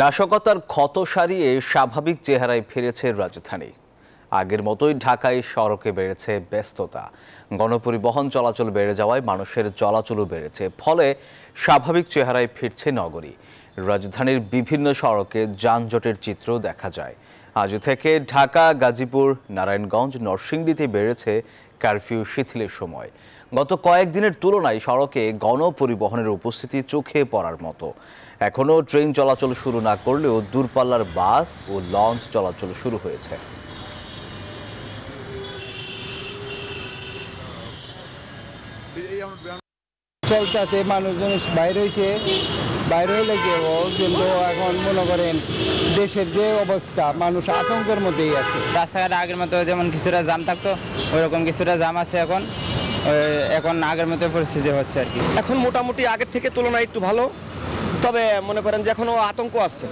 নাশকতার ক্ষত সারিয়ে স্বাভাবিক চেহারায় ফিরেছে রাজধানী আগের মতোই ঢাকায় সড়কে বেড়েছে ব্যস্ততা গণপরিবহন চলাচল বেড়ে যাওয়ায় মানুষের চলাচলও বেড়েছে ফলে স্বাভাবিক চেহারায় ফিরছে নগরী রাজধানীর বিভিন্ন সড়কে যানজটের চিত্র দেখা যায় আজ থেকে ঢাকা গাজীপুর নারায়ণগঞ্জ নরসিংদীতে বেড়েছে কারফিউ শিথিলের সময় গত কয়েকদিনের তুলনায় সড়কে গণপরিবহনের উপস্থিতি চোখে পড়ার মতো এখনও ট্রেন চলাচল শুরু না করলেও দূরপাল্লার বাস ও লঞ্চ চলাচল শুরু হয়েছে চলতেছে মানুষজন বাইর হয়েছে বাইর হইলে গিয়েও কিন্তু এখন মনে করেন দেশের যে অবস্থা মানুষ আতঙ্কের মধ্যেই আছে রাস্তাঘাট আগের মতো যেমন কিছুটা জাম থাকতো ওইরকম কিছুটা জাম আছে এখন এখন আগের মতো পরিস্থিতি হচ্ছে আর কি এখন মোটামুটি আগের থেকে তুলনায় একটু ভালো তবে মনে করেন যে এখনও আতঙ্ক আছে